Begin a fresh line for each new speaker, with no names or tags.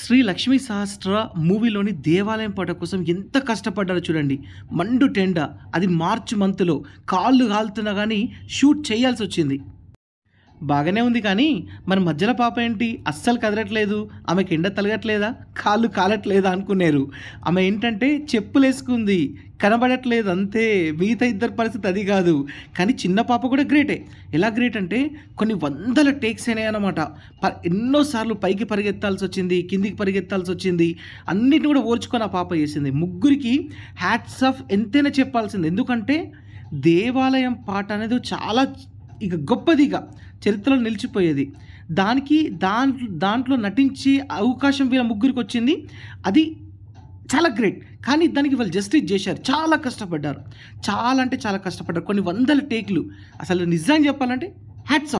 శ్రీ
లక్ష్మీ సహస్ర మూవీలోని దేవాలయం పాట కోసం ఎంత కష్టపడ్డారో చూడండి మండు టెండ అది మార్చ్ మంత్లో కాళ్ళు కాలుతున్నా కానీ షూట్ చేయాల్సి వచ్చింది బాగానే ఉంది కానీ మన మధ్యలో పాప ఏంటి అస్సలు కదలట్లేదు ఆమె ఎండ తలగట్లేదా కాళ్ళు కాలట్లేదా అనుకున్నారు ఆమె ఏంటంటే చెప్పులు వేసుకుంది కనబడట్లేదు అంతే మిగతా ఇద్దరు పరిస్థితి అది కాదు కానీ చిన్న పాప కూడా గ్రేటే ఎలా గ్రేట్ అంటే కొన్ని వందల టేక్స్ అయినాయి అనమాట ఎన్నోసార్లు పైకి పరిగెత్తాల్సి వచ్చింది కిందికి పరిగెత్తాల్సి వచ్చింది అన్నిటిని కూడా ఓర్చుకొని ఆ పాప చేసింది ముగ్గురికి హ్యాట్స్ ఆఫ్ ఎంతైనా చెప్పాల్సింది ఎందుకంటే దేవాలయం పాట అనేది చాలా ఇక గొప్పదిగా చరిత్రలో నిలిచిపోయేది దానికి దాంట్లో దాంట్లో నటించే అవకాశం వీళ్ళ ముగ్గురికి వచ్చింది అది చాలా గ్రేట్ కానీ దానికి వాళ్ళు జస్టిస్ చేశారు చాలా కష్టపడ్డారు చాలా అంటే చాలా కష్టపడ్డారు కొన్ని వందల టేకులు అసలు నిజాన్ని చెప్పాలంటే హ్యాట్స్